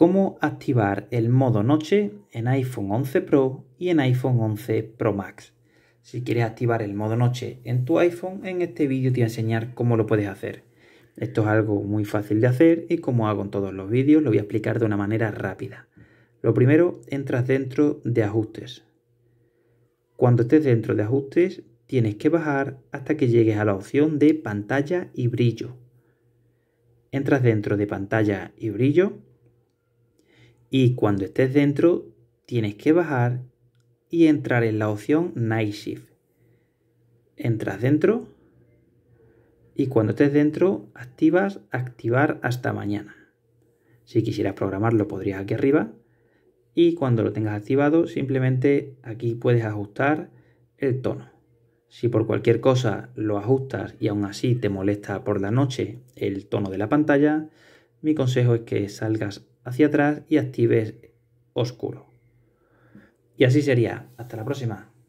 cómo activar el modo noche en iPhone 11 Pro y en iPhone 11 Pro Max. Si quieres activar el modo noche en tu iPhone, en este vídeo te voy a enseñar cómo lo puedes hacer. Esto es algo muy fácil de hacer y como hago en todos los vídeos lo voy a explicar de una manera rápida. Lo primero, entras dentro de ajustes. Cuando estés dentro de ajustes, tienes que bajar hasta que llegues a la opción de pantalla y brillo. Entras dentro de pantalla y brillo y cuando estés dentro, tienes que bajar y entrar en la opción Night Shift. Entras dentro y cuando estés dentro, activas activar hasta mañana. Si quisieras programarlo, podrías aquí arriba. Y cuando lo tengas activado, simplemente aquí puedes ajustar el tono. Si por cualquier cosa lo ajustas y aún así te molesta por la noche el tono de la pantalla, mi consejo es que salgas hacia atrás y actives oscuro. Y así sería. Hasta la próxima.